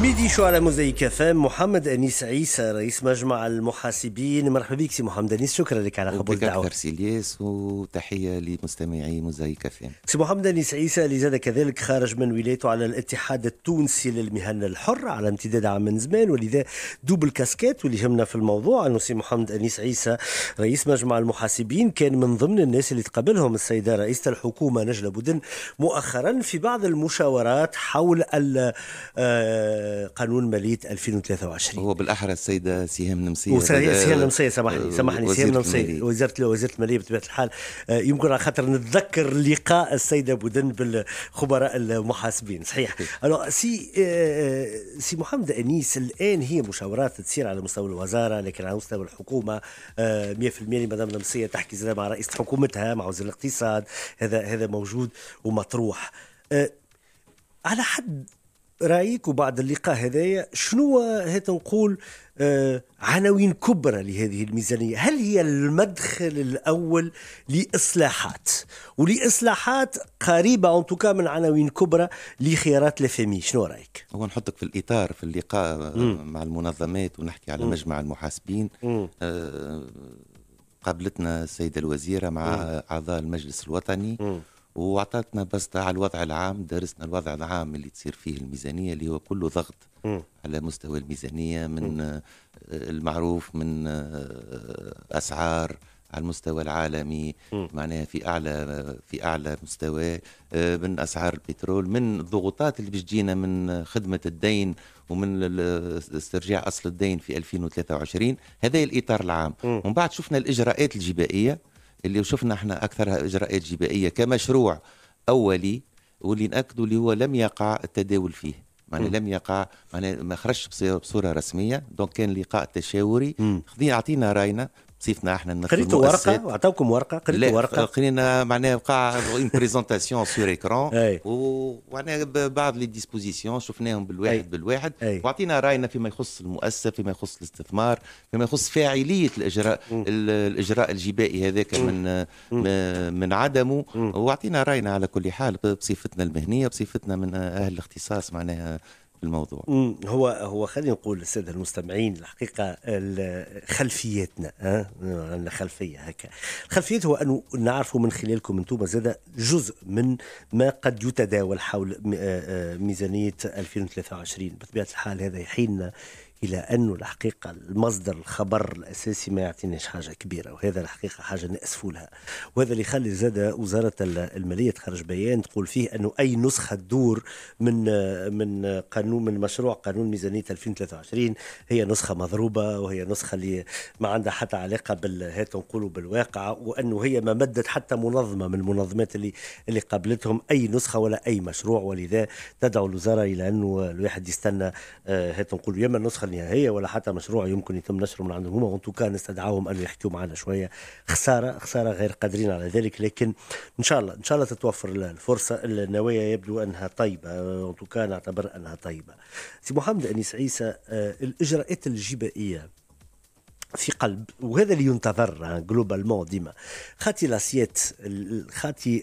ميدي شو على موزايك فام محمد انيس عيسى رئيس مجمع المحاسبين مرحبا بك سي محمد انيس شكرا لك على قبول الدعوه اكثر سي الياس وتحيه لمستمعي موزايك فام سي محمد انيس عيسى اللي زاد كذلك خارج من ولايته على الاتحاد التونسي للمهن الحره على امتداد عام من زمان ولذا دوبل كاسكيت واللي يهمنا في الموضوع انه سي محمد انيس عيسى رئيس مجمع المحاسبين كان من ضمن الناس اللي تقابلهم السيده رئيسه الحكومه نجله بودن مؤخرا في بعض المشاورات حول ال آه، قانون ماليه 2023 هو بالاحرى السيده سهام نمسيه سهام نمسيه سامحني آه، سامحني سهام نمسيه وزاره وزاره الماليه بطبيعه الحال آه، يمكن على خاطر نتذكر لقاء السيده بودن بالخبراء المحاسبين صحيح سي آه، سي محمد انيس الان هي مشاورات تصير على مستوى الوزاره لكن على مستوى الحكومه 100% مدام نمسيه تحكي زاد مع رئيس حكومتها مع وزير الاقتصاد هذا هذا موجود ومطروح على حد رايك وبعد اللقاء هذايا شنو هات نقول آه، عناوين كبرى لهذه الميزانيه هل هي المدخل الاول لاصلاحات ولاصلاحات قريبه اون توكا من عناوين كبرى لخيارات لافامي شنو رايك هو نحطك في الاطار في اللقاء آه، مم. مع المنظمات ونحكي على مم. مجمع المحاسبين مم. آه قابلتنا السيده الوزيره مع اعضاء المجلس الوطني مم. واعطتنا بس على الوضع العام درسنا الوضع العام اللي تصير فيه الميزانيه اللي هو كله ضغط م. على مستوى الميزانيه من م. آه، المعروف من آه، اسعار على المستوى العالمي م. معناها في اعلى في اعلى مستوى آه، من اسعار البترول من الضغوطات اللي باش تجينا من خدمه الدين ومن استرجاع اصل الدين في 2023 هذا الاطار العام ومن بعد شفنا الاجراءات الجبائيه اللي شفنا احنا اكثرها اجراءات جبائيه كمشروع اولي واللي ناكدوا اللي هو لم يقع التداول فيه معناه لم يقع معناه ما خرجش بصوره رسميه دونك كان لقاء تشاوري خذينا اعطينا راينا صيفنا احنا قريتوا ورقه عطاوكم ورقه قريتوا ورقه قرينا معناها بقى اون بريزونتاسيون سور ايكرون ومعناها بعض لي ديسبوزيسيون شفناهم بالواحد أي. بالواحد واعطينا وعطينا راينا فيما يخص المؤسسه فيما يخص الاستثمار فيما يخص فاعليه الاجراء م. الاجراء الجبائي هذاك من م. من عدمه وعطينا راينا على كل حال بصفتنا المهنيه بصفتنا من اهل الاختصاص معناها الموضوع هو هو خلينا نقول السادة المستمعين الحقيقة خلفياتنا عندنا خلفية هكا الخلفيات هو أنه نعرفوا من خلالكم أنتم زاد جزء من ما قد يتداول حول آه، آه، ميزانية 2023 بطبيعة الحال هذا يحيلنا إلى أنه الحقيقة المصدر الخبر الأساسي ما يعطيناش حاجة كبيرة وهذا الحقيقة حاجة نأسفوا لها وهذا اللي خلي زاد وزارة المالية تخرج بيان تقول فيه أنه أي نسخة تدور من من قانون من مشروع قانون ميزانية 2023 هي نسخة مضروبة وهي نسخة اللي ما عندها حتى علاقة بالهات نقولوا بالواقع وأنه هي ما مدت حتى منظمة من المنظمات اللي اللي قابلتهم أي نسخة ولا أي مشروع ولذا تدعو الوزارة إلى أنه الواحد يستنى هات آه، نقولوا يا النسخة نهائيه ولا حتى مشروع يمكن يتم نشره من عندهم هما وانتو كان نستدعاهم انه يحكيوا معنا شويه خساره خساره غير قادرين على ذلك لكن ان شاء الله ان شاء الله تتوفر الفرصه النوايا يبدو انها طيبه وانتو كان نعتبر انها طيبه سي محمد انيس عيسى آه، الاجراءات الجبائيه في قلب وهذا اللي ينتظر جلوبالمون آه، ديما خاتي لاسيت خاتي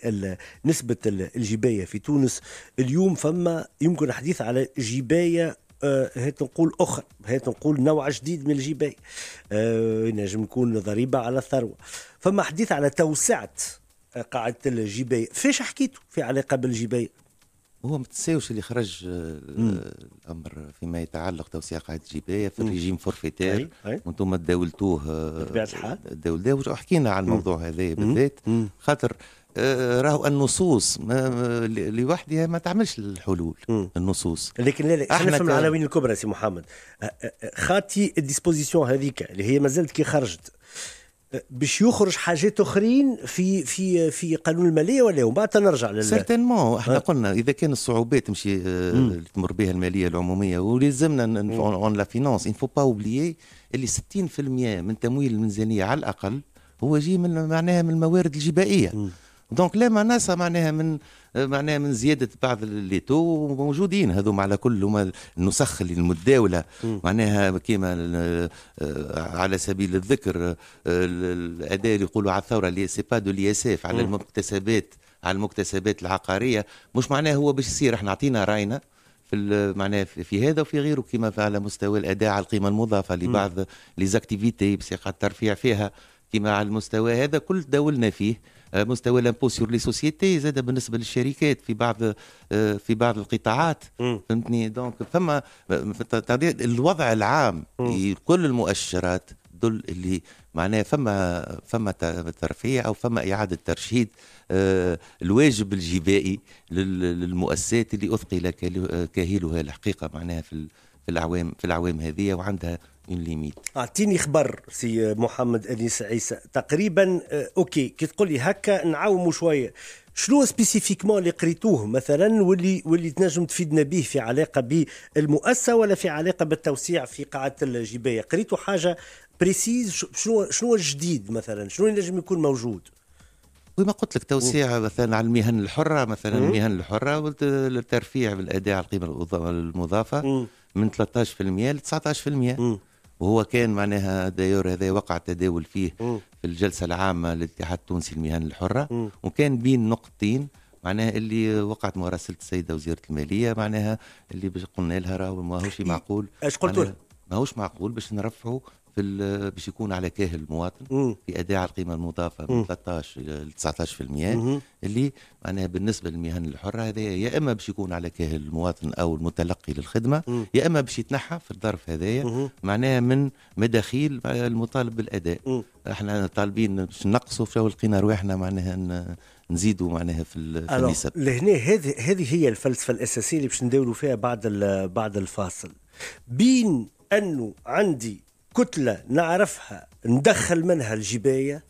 نسبة الجباية في تونس اليوم فما يمكن الحديث على جباية هات آه، نقول اخرى هات نقول نوع جديد من الجباية آه، ينجم يكون ضريبه على الثروه فما حديث على توسعه آه، قاعده الجبايه فاش حكيتوا في علاقه بالجبايه هو ما تساوش اللي خرج الامر آه، آه، فيما يتعلق توسيع قاعده الجبايه في الريجيم فورفيتير وانتم تداولتوه بطبيعه آه، الحال وحكينا على الموضوع هذا بالذات خاطر راهو النصوص لوحدها ما تعملش الحلول النصوص لكن لا لا احنا فهمنا العناوين الكبرى سي محمد خاطي الديسبوزيسيون هذيك اللي هي مازالت كي خرجت باش يخرج حاجات اخرين في في في قانون الماليه ولا ومن بعد نرجع لل سيرتينمون أه؟ احنا قلنا اذا كان الصعوبات تمشي آه، تمر بها الماليه العموميه ولازمنا اون لا فينونس ان فو با اوبليي اللي 60% من تمويل الميزانيه على الاقل هو جاي من معناها من الموارد الجبائيه دونك لا مناسة معناها من معناها من زيادة بعض اللي تو موجودين هذوما على كل هما النسخ اللي المتداولة معناها كيما آه، على سبيل الذكر آه، الاداء اللي يقولوا على الثورة اللي سي با دو لياسيف على المكتسبات على المكتسبات العقارية مش معناها هو باش يصير احنا عطينا راينا في معناها في هذا وفي غيره كيما على مستوى الاداء على القيمه المضافه لبعض ليزاكتيفيتي بصيغه الترفيع فيها كما على المستوى هذا كل دولنا فيه آه، مستوى لامبو سور لي سوسيتي زاد بالنسبه للشركات في بعض آه، في بعض القطاعات فهمتني دونك فما الوضع العام كل المؤشرات تدل اللي معناها فما فما ترفيع او فما اعاده ترشيد آه، الواجب الجبائي للمؤسسات اللي اثقل كاهلها الحقيقه معناها في في الاعوام في الاعوام هذه وعندها اون ليميت اعطيني خبر سي محمد انيس عيسى تقريبا آه، اوكي كي تقول لي هكا نعاوموا شويه شنو سبيسيفيكمون اللي قريتوه مثلا واللي واللي تنجم تفيدنا به في علاقه بالمؤسسه ولا في علاقه بالتوسيع في قاعه الجبايه قريتوا حاجه بريسيز شنو شنو الجديد مثلا شنو اللي نجم يكون موجود وما قلت لك توسيع مثلا على المهن الحره مثلا المهن الحره والترفيع بالاداء على القيمه المضافه من 13% ل 19% وهو كان معناها دايور هذا وقع تداول فيه م. في الجلسه العامه للاتحاد التونسي للمهن الحره م. وكان بين نقطتين معناها اللي وقعت مراسله السيده وزيره الماليه معناها اللي باش قلنا لها راهو ماهوش إيه، معقول اش قلت ماهوش معقول باش نرفعوا في باش يكون على كاهل المواطن في اداء القيمه المضافه من 13 ل 19% اللي معناها بالنسبه للمهن الحره هذا يا اما باش يكون على كاهل المواطن او المتلقي للخدمه مم. يا اما باش يتنحى في الظرف هذايا معناها من مداخيل المطالب بالاداء مم. احنا طالبين باش نقصوا في لقينا رواحنا معناها نزيدوا معناها في النسب لهنا هذه هذه هي الفلسفه الاساسيه اللي باش نداولوا فيها بعد بعد الفاصل بين انه عندي كتله نعرفها ندخل منها الجبايه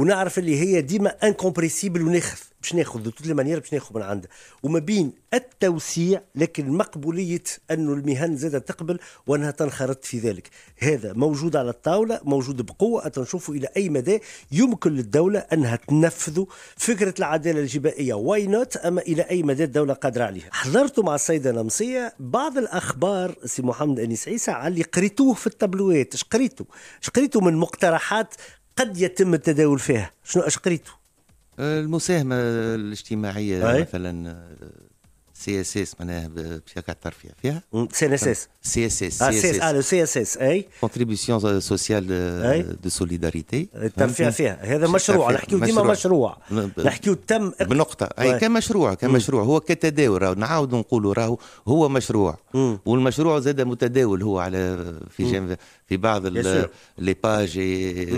ونعرف اللي هي ديما انكومبريسيبل وناخذ باش ناخذ بكل المانيير باش ناخذ من عنده وما بين التوسيع لكن مقبوليه انه المهن زاد تقبل وانها تنخرط في ذلك هذا موجود على الطاوله موجود بقوه تنشوفوا الى اي مدى يمكن للدوله انها تنفذ فكره العداله الجبائيه واي نوت اما الى اي مدى الدوله قادره عليها حضرت مع السيده نمصية بعض الاخبار سي محمد انيس عيسى على اللي قريتوه في التابلوات اش قريتوا اش قريتوا من مقترحات قد يتم التداول فيها شنو اش قريتوا المساهمه الاجتماعيه أي. مثلا سي اس اس معناها بشكل الترفيه فيها سي ان اس اس سي اس اس سي اس اس سي اس اس اي كونتريبيسيون سوسيال دو سوليداريتي الترفيه فيها هذا مشروع نحكيو ديما مشروع نحكيو تم بنقطه اي كمشروع كمشروع هو كتداول راهو نعاود نقولوا راهو هو مشروع والمشروع زاد متداول هو على في جنب في بعض لي باج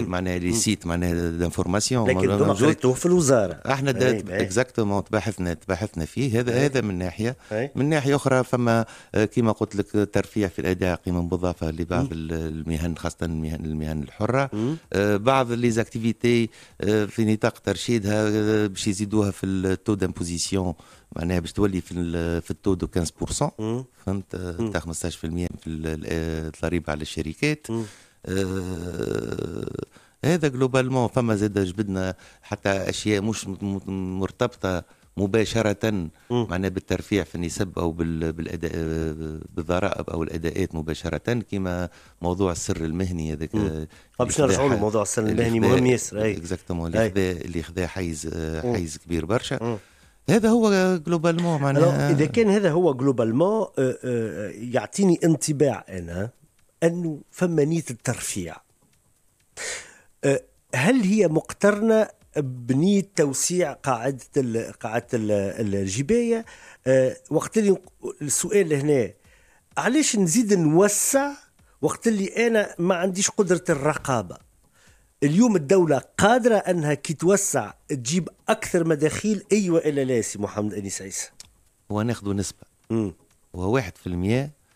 معناها لي سيت معناها دانفورماسيون لكن قريتوه في الوزاره احنا اكزاكتومون إيه، إيه. تباحثنا تباحثنا فيه هذا إيه. هذا من ناحيه أي. من ناحيه اخرى فما آه، كما قلت لك ترفيع في الاداء قيمه مضافه لبعض م. المهن خاصه المهن, المهن الحره م. آه، بعض لي زاكتيفيتي آه، في نطاق ترشيدها باش يزيدوها في التو دامبوزيسيون معناها باش تولي في في التو دو 15% فهمت تاع 15% في الضريبه على الشركات هذا جلوبالمون فما زاد جبدنا حتى اشياء مش مرتبطه مباشره معنا بالترفيع في النسب او بالاداء بالضرائب او الاداءات مباشره كما موضوع السر المهني هذاك آه، باش نرجعوا لموضوع السر المهني مهم ياسر اي اكزاكتومون اللي خذا اللي خذا حيز حيز كبير برشا هذا هو جلوبالمون معناها اذا كان هذا هو جلوبالمون آه، آه، يعطيني انطباع انا انه فما نيه الترفيع هل هي مقترنه بنية توسيع قاعدة قاعدة الجباية أه وقت اللي السؤال هنا علاش نزيد نوسع وقت اللي أنا ما عنديش قدرة الرقابة اليوم الدولة قادرة أنها كي توسع تجيب أكثر مداخيل أيوة إلا لا سي محمد أنيس عيسى وناخذ نسبة م. وهو 1%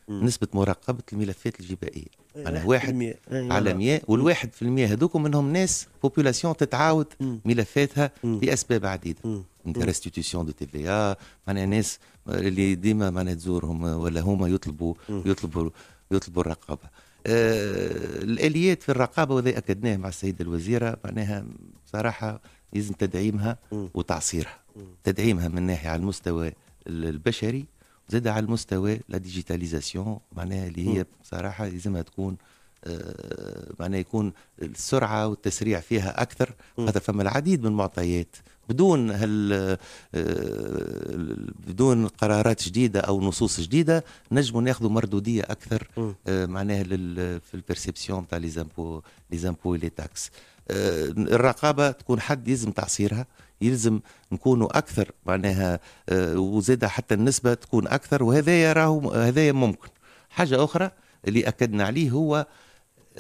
نسبة مراقبة الملفات الجبائية معناها يعني واحد على 100 نعم. والواحد في المية هذوك منهم ناس بوبولاسيون تتعاود ملفاتها لاسباب عديده ريستيتيسيون دو تي في ا معناها ناس اللي ديما معناها تزورهم ولا هما يطلبوا يطلبوا يطلبوا الرقابه آه الاليات في الرقابه وذي اكدناه مع السيده الوزيره معناها بصراحه لازم تدعيمها وتعصيرها تدعيمها من ناحيه على المستوى البشري زاد على المستوى لا ديجيتاليزاسيون معناها اللي هي بصراحه لازمها تكون آه، معناها يكون السرعه والتسريع فيها اكثر خاطر فما العديد من المعطيات بدون هال آه، بدون قرارات جديده او نصوص جديده نجموا ناخذوا مردوديه اكثر آه، معناها لل... في البيرسبسيون تاع لي زامبو لي زامبو لي تاكس الرقابه تكون حد يلزم تعصيرها يلزم نكونوا اكثر معناها آه، وزادة حتى النسبه تكون اكثر وهذا راهو هذا ممكن حاجه اخرى اللي اكدنا عليه هو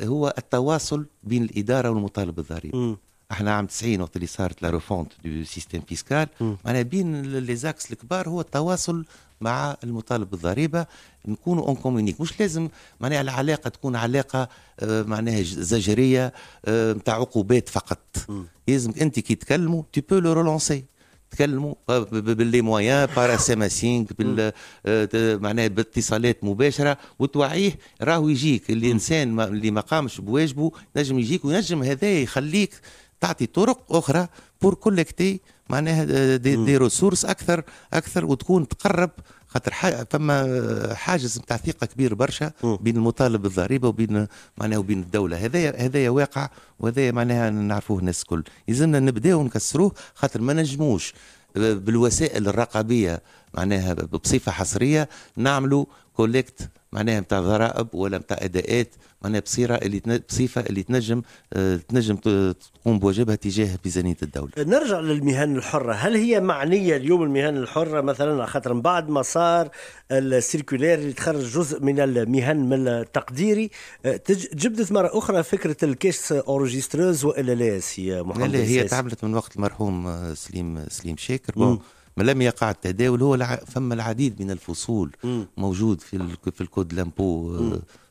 هو التواصل بين الاداره والمطالب الضريبي احنا عام 90 وقت اللي صارت لا ريفونت دو سيستيم فيسكال معناها بين لي زاكس الكبار هو التواصل مع المطالب بالضريبه نكونوا اون كومونيك مش لازم معناها العلاقه تكون علاقه آه، معناها زجريه نتاع آه، عقوبات فقط لازم انت كي تكلموا تي بو لو رولونسي تكلموا آه، باللي مويا بار اس ام بال معناها باتصالات مباشره وتوعيه راهو يجيك الانسان اللي ما قامش بواجبه نجم يجيك وينجم هذا يخليك تعطي طرق اخرى بور كولكتي معناها دي, دي ريسورس اكثر اكثر وتكون تقرب خاطر فما حاجز نتاع ثقه كبير برشا بين المطالب بالضريبه وبين معناها وبين الدوله هذايا هذايا واقع وهذايا معناها نعرفوه الناس الكل يلزمنا نبداو نكسروه خاطر ما نجموش بالوسائل الرقابيه معناها بصفه حصريه نعملوا كوليكت معناها نتاع ضرائب ولا نتاع اداءات معناها بصيره اللي بصفه اللي تنجم آه، تنجم تقوم بواجبها تجاه ميزانيه الدوله. نرجع للمهن الحره، هل هي معنيه اليوم المهن الحره مثلا خاطر من بعد ما صار السيركولير اللي تخرج جزء من المهن من التقديري آه، جبدت مره اخرى فكره الكيس اورجستروز والا لا سي محمد لا هي تعملت من وقت المرحوم آه، سليم سليم شاكر ما لم يقع التداول هو فما العديد من الفصول موجود في في الكود لامبو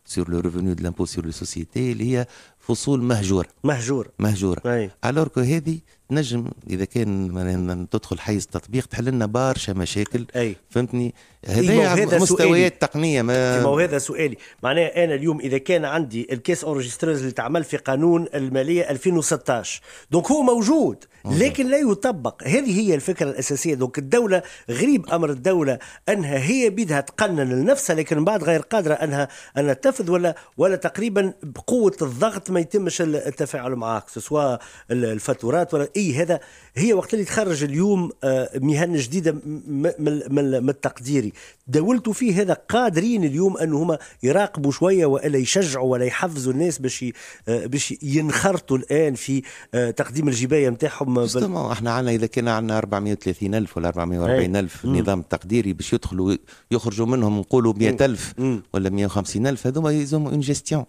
سور لو ريفوني دو لامبو سور لي سوسيتي اللي هي فصول مهجوره مهجور مهجوره أي. الوركو هذه نجم اذا كان تدخل حيز التطبيق تحل لنا برشا مشاكل أي. فهمتني هذا مستويات تقنيه ما ما هذا سؤالي معناها انا اليوم اذا كان عندي الكيس اورجستريز اللي تعمل في قانون الماليه 2016 دونك هو موجود لكن لا يطبق هذه هي الفكره الاساسيه دونك الدوله غريب امر الدوله انها هي بدها تقنن لنفسها لكن بعد غير قادره انها انها تنفذ ولا ولا تقريبا بقوه الضغط ما يتمش التفاعل معاك سواء الفاتورات ولا اي هذا هي وقت اللي تخرج اليوم آه، مهن جديده من التقديري داولتوا فيه هذا قادرين اليوم ان هما يراقبوا شويه والا يشجعوا ولا يحفزوا الناس باش آه، باش ينخرطوا الان في آه، تقديم الجبايه نتاعهم بال... احنا عندنا اذا كان عندنا 430 الف ولا 440 الف إيه. نظام تقديري باش يدخلوا يخرجوا منهم نقولوا 100 الف ولا 150 الف هذوما يلزموا اون جيستيون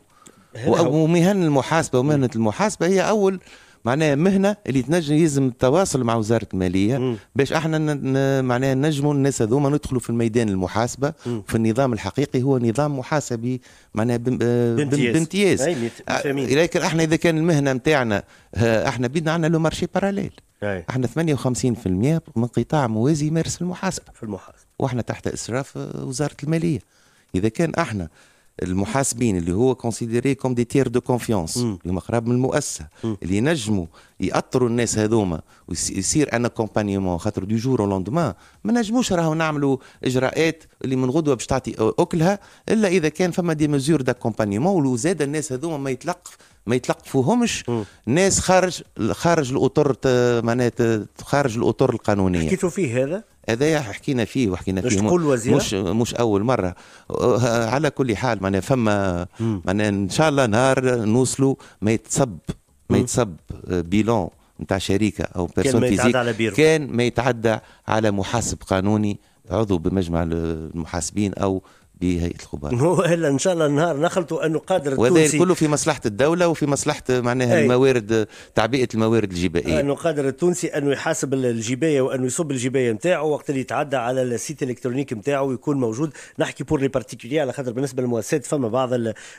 ومهن المحاسبه ومهنه المحاسبه هي اول معناها مهنه اللي تنجم يلزم التواصل مع وزاره الماليه باش احنا معناها نجموا الناس هذوما ندخلوا في الميدان المحاسبه في النظام الحقيقي هو نظام محاسبي معناها آه، بامتياز لكن آه، احنا اذا كان المهنه نتاعنا آه، احنا بيدنا عندنا لو مارشي باراليل احنا 58% من قطاع موازي يمارس المحاسبه في المحاسبه واحنا تحت اسراف وزاره الماليه اذا كان احنا المحاسبين اللي هو كونسيديري كوم دي تير دو كونفيونس اللي هما قراب من المؤسسه اللي ينجموا ياثروا الناس هذوما ويصير ان اكومبانيمون خاطر دي جور او لوندمان ما نجموش راهو نعملوا اجراءات اللي من غدوه باش تعطي اكلها الا اذا كان فما دي مزور داكومبانيمون وزاد الناس هذوما ما يتلقف ما يتلقفوهمش ناس خارج خارج الاطر معناتها خارج الاطر القانونيه حكيتوا فيه هذا هذايا حكينا فيه وحكينا فيه مش كل وزير مش مش اول مره أه، على كل حال معناها فما معناها ان شاء الله نهار نوصلوا ما يتصب ما يتصب أه، بيلون نتاع شركه او بيرسون فيزيك كان ما يتعدى على محاسب قانوني عضو بمجمع المحاسبين او بهيئه الخبراء والا ان شاء الله النهار نخلطوا انه قادر التونسي وهذا كله في مصلحه الدوله وفي مصلحه معناها أي. الموارد تعبئه الموارد الجبائيه انه قادر التونسي انه يحاسب الجبايه وانه يصب الجبايه نتاعو وقت اللي يتعدى على السيت الالكترونيك نتاعو ويكون موجود نحكي بور لي بارتيكولي على خاطر بالنسبه للمؤسسات فما بعض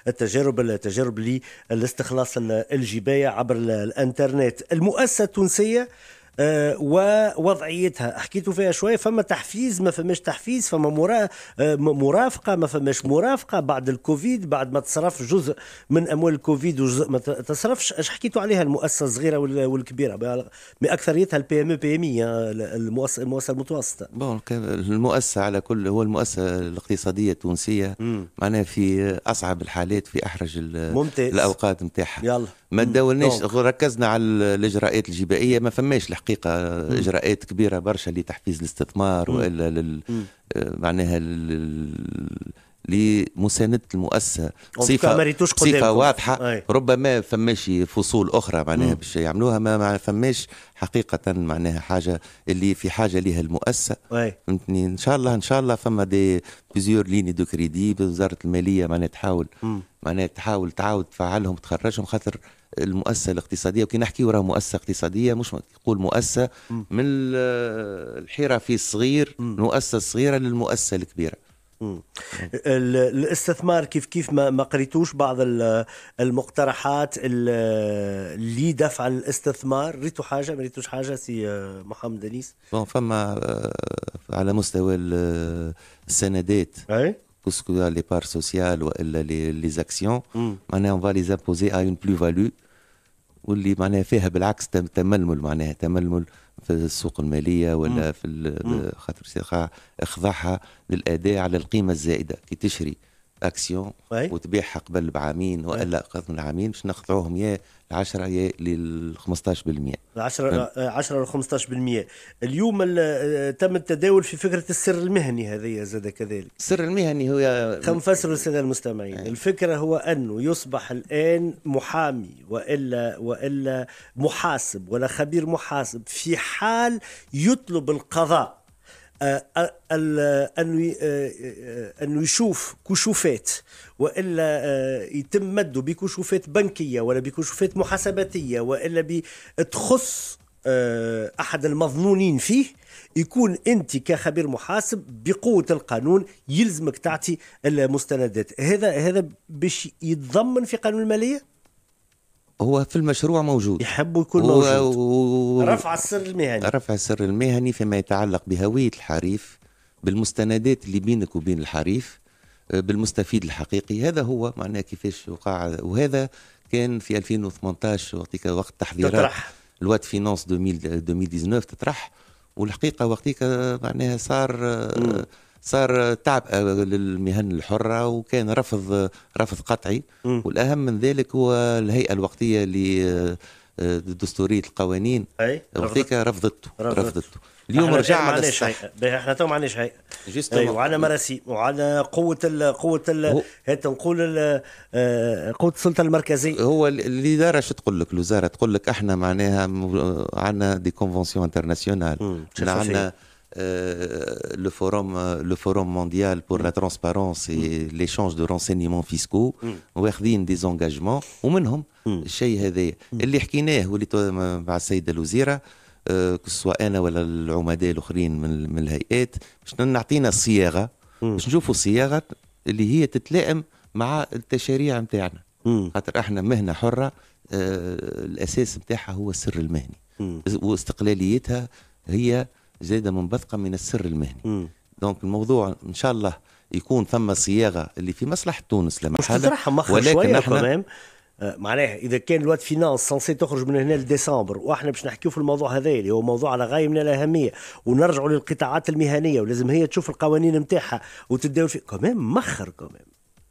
التجارب التجارب لاستخلاص الجبايه عبر الانترنت المؤسسه التونسيه آه، ووضعيتها حكيتوا فيها شوية فما تحفيز ما فماش تحفيز فما آه، مرافقة ما فماش مرافقة بعد الكوفيد بعد ما تصرف جزء من أموال الكوفيد وجزء ما تصرفش اش حكيتوا عليها المؤسسة الصغيرة والكبيرة بأكثريتها البي ام آه، بي ام المؤسسة المؤسسة المتوسطة بون المؤسسة على كل هو المؤسسة الاقتصادية التونسية معناها في أصعب الحالات في أحرج ممتاز. الأوقات نتاعها يلا ما تداولناش ركزنا على الاجراءات الجبائيه ما فماش الحقيقه اجراءات كبيره برشا لتحفيز الاستثمار والا لل... معناها لل... لمساندة المؤسسة بصفة, بصفة واضحة أي. ربما فماش فصول أخرى معناها باش يعملوها ما فماش حقيقة معناها حاجة اللي في حاجة لها المؤسسة فهمتني إن شاء الله إن شاء الله فما دي بليزيور ليني دو كريدي وزارة المالية معناها تحاول معناها تحاول تعاود تفعلهم تخرجهم خاطر المؤسسه الاقتصاديه وكي نحكي وراه مؤسسه اقتصاديه مش نقول مؤسسه من الحرفي الصغير مؤسسه صغيره للمؤسسه الكبيره الاستثمار كيف كيف ما ما قريتوش بعض المقترحات اللي دفع الاستثمار ريتو حاجه ما ريتوش حاجه سي آه، محمد انيس بون فما على مستوى السندات اي كوسكو لي بار سوسيال والا لي زاكسيون معناها اون va les imposer à une plus واللي معناها فيها بالعكس تململ معناها تململ في السوق الماليه ولا في خاطر السلعه اخضعها للاداء على القيمه الزائده كي تشري اكسيون وتبيعها قبل بعامين والا قبل عامين باش نخضعوهم يا 10 لل 15% 10 10 ل 15% اليوم آه، تم التداول في فكره السر المهني هذه زاد كذلك السر المهني هو خلينا نفسروا للساده المستمعين يعني. الفكره هو انه يصبح الان محامي والا والا محاسب ولا خبير محاسب في حال يطلب القضاء انه آه، آه، آه، انه يشوف كشوفات والا يتم مده بكشوفات بنكيه ولا بكشوفات محاسباتيه والا تخص احد المظنونين فيه يكون انت كخبير محاسب بقوه القانون يلزمك تعطي المستندات هذا هذا باش يتضمن في قانون الماليه هو في المشروع موجود يحب يكون و... موجود و... رفع السر المهني رفع السر المهني فيما يتعلق بهوية الحريف بالمستندات اللي بينك وبين الحريف آه، بالمستفيد الحقيقي هذا هو معناه كيفاش وقع وهذا كان في 2018 وقتك وقت تحذيرات تطرح الوات فينانس 2019 تطرح والحقيقه وقتك معناها صار آه، مم. صار تعب آه، للمهن الحرة وكان رفض رفض قطعي م. والأهم من ذلك هو الهيئة الوقتية لدستورية آه، القوانين أي رفضت. رفضته رفضته اليوم رجع على هيئة. احنا تو ما عندناش هيئه أيوة وعلى مراسيم وعلى قوه الـ قوه ال حتى نقول آه، قوه السلطه المركزيه هو الاداره شو تقول لك الوزاره تقول لك احنا معناها عندنا دي كونفونسيون انترناسيونال عندنا Euh, le, forum, euh, le Forum mondial pour mm. la transparence et mm. l'échange de renseignements fiscaux واخذين دي زونجاجمون ومنهم الشيء هذايا اللي حكيناه واللي مع السيده الوزيره آه euh, سواء انا ولا العمداء الاخرين من, من الهيئات باش نعطينا الصياغه mm. باش نشوفوا الصياغه اللي هي تتلائم مع التشاريع نتاعنا mm. خاطر احنا مهنه حره آه الاساس نتاعها هو السر المهني mm. واستقلاليتها هي جاده منبثقه من السر المهني دونك الموضوع ان شاء الله يكون ثم صياغه اللي في مصلحه تونس لما هذا ولكن احنا آه، معناها اذا كان الواد فينانس سانسي تخرج من هنا لديسمبر واحنا باش نحكيو في الموضوع هذا اللي هو موضوع على غايه من الاهميه ونرجعوا للقطاعات المهنيه ولازم هي تشوف القوانين نتاعها وتداول في كمان مخر كمان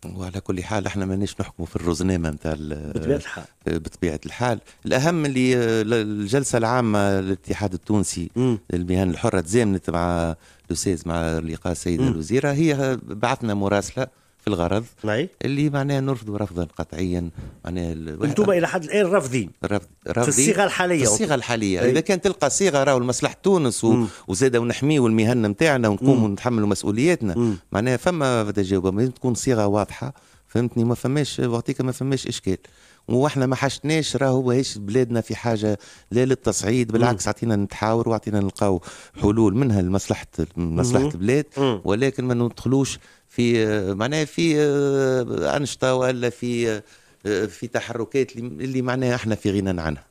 وعلى كل حال احنا مانيش نحكم في الرزنامه مثال بطبيعه الحال بطبيعه الحال الاهم اللي الجلسه العامه للاتحاد التونسي للمهن الحره تزامنت مع لوسيز مع لقاء السيده الوزيره هي بعثنا مراسله في الغرض معي. اللي معناها نرفضوا رفضا قطعيا معناها انتم الى حد الان رافضين رفض في الصيغه الحاليه في الصيغه الحاليه أي. اذا كان تلقى صيغه راهو لمصلحه تونس وزاد ونحميو المهن نتاعنا ونقوم نتحملوا مسؤولياتنا معناها فما تجاوب تكون صيغه واضحه فهمتني ما فماش وقتيك ما فماش اشكال واحنا ما حشناش راهو هيش بلادنا في حاجه لا للتصعيد بالعكس عطينا نتحاور وعطينا نلقاو حلول منها لمصلحه مصلحه البلاد ولكن ما ندخلوش في معناها في آه، انشطه ولا في آه، آه، في تحركات اللي معناها احنا في غنى عنها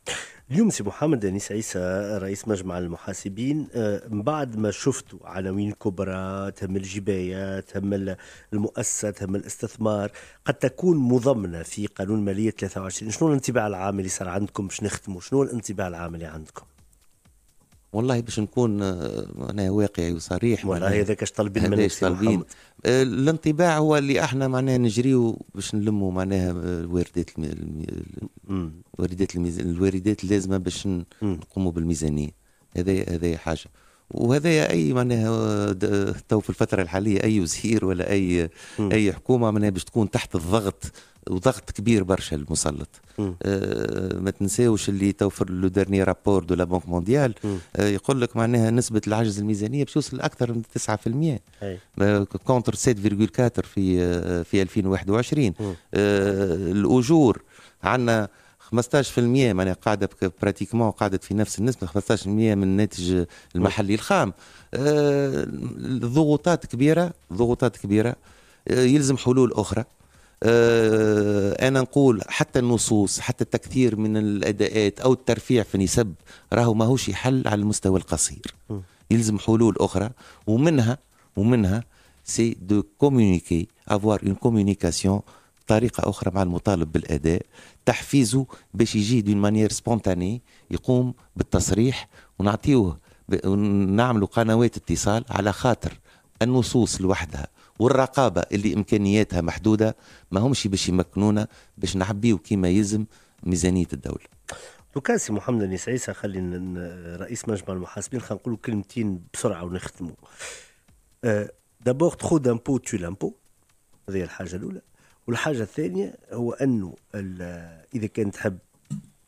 اليوم سي محمد انيس عيسى رئيس مجمع المحاسبين آه، من بعد ما شفتوا عناوين كبرى تم الجبايه تم المؤسسه تم الاستثمار قد تكون مضمنه في قانون ماليه 23 شنو الانطباع العام اللي صار عندكم باش نختموا شنو الانطباع العام اللي عندكم والله باش نكون انا آه، واقعي وصريح والله هذاك اش طالبين من طالبين آه، الانطباع هو اللي احنا معناها نجريو باش نلموا معناها آه، الواردات الواردات الواردات اللازمه باش نقوموا بالميزانيه هذا هذا حاجه وهذا اي معناها تو في الفتره الحاليه اي وزير ولا اي م. اي حكومه معناها باش تكون تحت الضغط وضغط كبير برشا المسلط آه ما تنساوش اللي توفر لو ديرني رابور دو لا بنك مونديال آه يقول لك معناها نسبه العجز الميزانيه باش يوصل اكثر من 9% كونتر 7.4 في آه في 2021 آه الاجور عندنا 15% معناها قاعده براتيكمون قعدت في نفس النسبه 15% من الناتج المحلي الخام الضغوطات آه، كبيره ضغوطات كبيره آه، يلزم حلول اخرى آه، انا نقول حتى النصوص حتى التكثير من الاداءات او الترفيع في نسب راهو ماهوش حل على المستوى القصير يلزم حلول اخرى ومنها ومنها سي دو كومونيكي افوار اون كومونيكاسيون طريقه اخرى مع المطالب بالاداء تحفيزه باش يجي دون مانيير سبونتاني يقوم بالتصريح ونعطيوه نعملوا ونعملوا قنوات اتصال على خاطر النصوص لوحدها والرقابه اللي امكانياتها محدوده ما همش باش يمكنونا باش نعبيو كيما يلزم ميزانيه الدوله لو كان سي محمد النيس خلي رئيس مجمع المحاسبين خلينا نقولوا كلمتين بسرعه ونختموا دابور تخو دامبو تو لامبو هذه الحاجه الاولى والحاجه الثانيه هو انه اذا كان تحب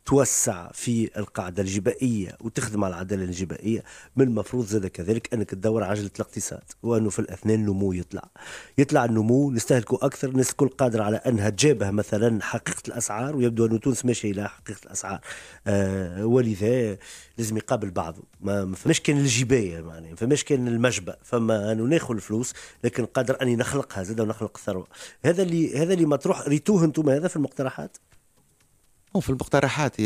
توسع في القاعدة الجبائية وتخدم على العدالة الجبائية من المفروض زاد كذلك أنك تدور عجلة الاقتصاد وأنه في الأثنين النمو يطلع يطلع النمو نستهلكه أكثر الناس الكل قادرة على أنها تجابه مثلا حقيقة الأسعار ويبدو أن تونس ماشية إلى حقيقة الأسعار آه ولذا لازم يقابل بعضه ما فماش كان الجباية معناها فماش كان المجبأ فما أنه ناخذ الفلوس لكن قادر أني نخلقها زاد ونخلق الثروة هذا اللي هذا اللي مطروح ريتوه أنتم هذا في المقترحات هو في المقترحات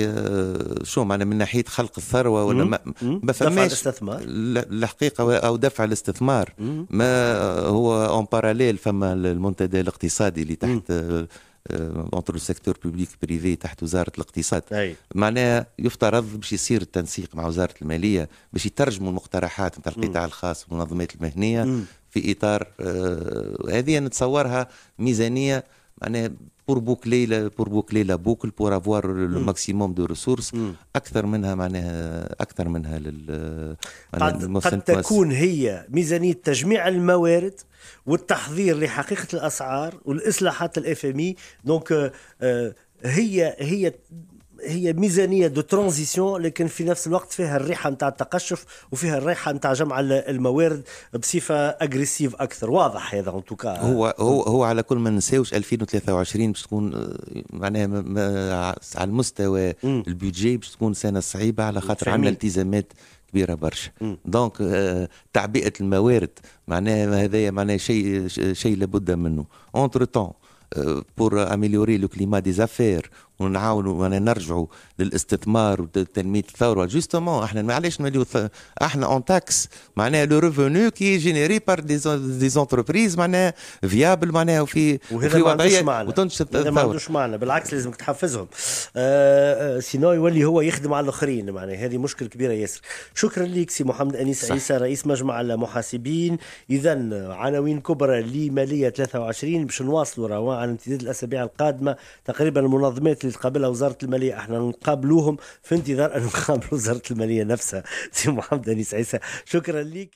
شو معنا من ناحيه خلق الثروه ولا ما, ما فماش دفع الاستثمار الحقيقه او دفع الاستثمار ما هو اون باراليل فما المنتدى الاقتصادي اللي تحت اونتر سيكتور بوبليك بريفي تحت وزاره الاقتصاد معناها يفترض باش يصير التنسيق مع وزاره الماليه باش يترجموا المقترحات نتاع القطاع الخاص والمنظمات المهنيه في اطار آه، هذه نتصورها ميزانيه معناها pour boucler pour boucler la boucle pour avoir le hmm. maximum de ressources hmm. اكثر منها معناها اكثر منها لل قد, قد تكون هي ميزانيه تجميع الموارد والتحضير لحقيقه الاسعار والاصلاحات الاف ام اي دونك هي هي هي ميزانيه دو ترانزيسيون لكن في نفس الوقت فيها الريحه نتاع التقشف وفيها الريحه نتاع جمع الموارد بصفه اجريسيف اكثر واضح هذا ان توكا هو هو هو على كل ما ننساوش 2023 باش تكون معناها على المستوى البيدجي باش تكون سنه صعيبه على خاطر عندنا التزامات كبيره برشا دونك آه، تعبئه الموارد معناها هذايا معناها شيء شيء لابد منه اونتر آه، تون pour améliorer le climat des affaires ونعاونوا نرجعوا للاستثمار وتنميه الثروه جوستومون احنا معليش نوليو احنا اون تاكس معناها لو ريفوني كي جينيري بار دي زونتربريز معناها فيابل معناها وفي وهذا ما عندوش معنى وتنشط هذا ما عندوش معنى بالعكس لازمك تحفزهم آه،, آه سينو يولي هو يخدم على الاخرين معناها هذه مشكله كبيره ياسر شكرا لك سي محمد انيس عيسى رئيس مجمع المحاسبين اذا عناوين كبرى لماليه 23 باش نواصلوا على امتداد الاسابيع القادمه تقريبا المنظمات تقابلها وزاره الماليه احنا نقابلوهم في انتظار ان نقابل وزاره الماليه نفسها سي محمد انيس عيسى شكرا لك